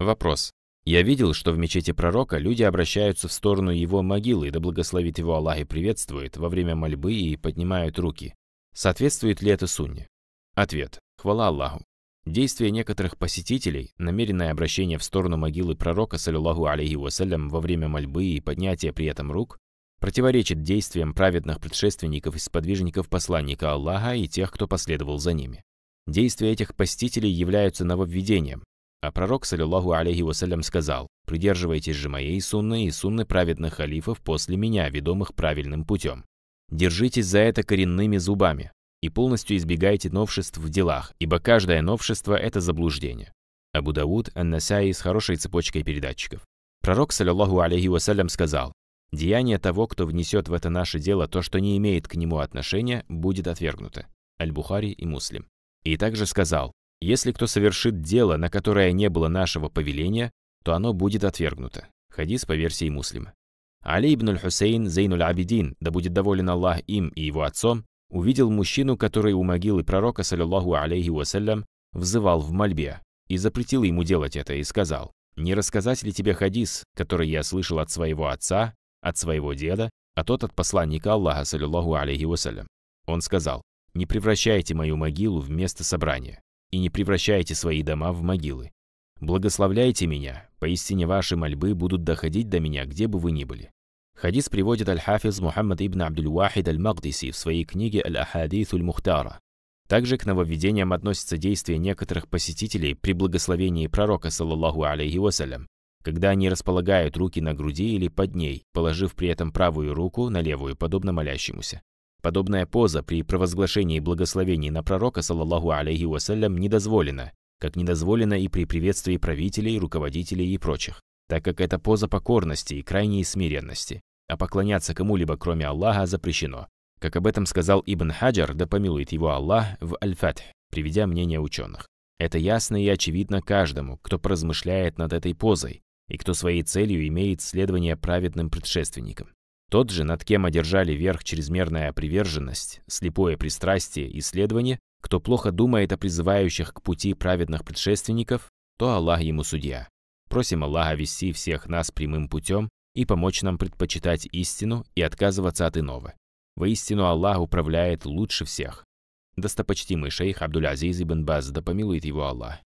Вопрос. Я видел, что в мечети пророка люди обращаются в сторону его могилы, да благословит его Аллах и приветствует, во время мольбы и поднимают руки. Соответствует ли это сунне? Ответ. Хвала Аллаху. Действие некоторых посетителей, намеренное обращение в сторону могилы пророка, саллиллаху алейхи вассалям, во время мольбы и поднятия при этом рук, противоречит действиям праведных предшественников и сподвижников посланника Аллаха и тех, кто последовал за ними. Действия этих посетителей являются нововведением, а пророк, саллиллаху алейхи вассалям, сказал, «Придерживайтесь же моей сунны и сунны праведных халифов после меня, ведомых правильным путем. Держитесь за это коренными зубами и полностью избегайте новшеств в делах, ибо каждое новшество – это заблуждение». Абу Дауд, Ан-Насяи с хорошей цепочкой передатчиков. Пророк, саллиллаху алейхи вассалям, сказал, «Деяние того, кто внесет в это наше дело то, что не имеет к нему отношения, будет отвергнуто». Аль-Бухари и Муслим. И также сказал, если кто совершит дело, на которое не было нашего повеления, то оно будет отвергнуто. Хадис по версии муслима. Али ибн хусейн Зейнуль Абидин, да будет доволен Аллах им и его отцом, увидел мужчину, который у могилы пророка, саллиллаху алейхи вассалям, взывал в мольбе и запретил ему делать это и сказал, «Не рассказать ли тебе хадис, который я слышал от своего отца, от своего деда, а тот от посланника Аллаха, саллиллаху алейхи вассалям?» Он сказал, «Не превращайте мою могилу в место собрания и не превращайте свои дома в могилы. Благословляйте меня, поистине ваши мольбы будут доходить до меня, где бы вы ни были. Хадис приводит аль-Хафиз Мухаммад ибн абдул вахид аль-Магдиси в своей книге «Аль-Ахадис уль-Мухтара». Также к нововведениям относятся действия некоторых посетителей при благословении пророка, саллаллаху алейхи вассалям, когда они располагают руки на груди или под ней, положив при этом правую руку на левую, подобно молящемуся. Подобная поза при провозглашении благословений на пророка, саллаллаху алейхи вассалям, не дозволена, как недозволена и при приветствии правителей, руководителей и прочих, так как это поза покорности и крайней смиренности, а поклоняться кому-либо, кроме Аллаха, запрещено. Как об этом сказал Ибн Хаджар, да помилует его Аллах, в Аль-Фатх, приведя мнение ученых. Это ясно и очевидно каждому, кто поразмышляет над этой позой и кто своей целью имеет следование праведным предшественникам. Тот же, над кем одержали верх чрезмерная приверженность, слепое пристрастие и следование, кто плохо думает о призывающих к пути праведных предшественников, то Аллах ему судья. Просим Аллаха вести всех нас прямым путем и помочь нам предпочитать истину и отказываться от иного. Воистину Аллах управляет лучше всех. Достопочтимый шейх Абдуль-Азиз ибн Баз, да помилует его Аллах,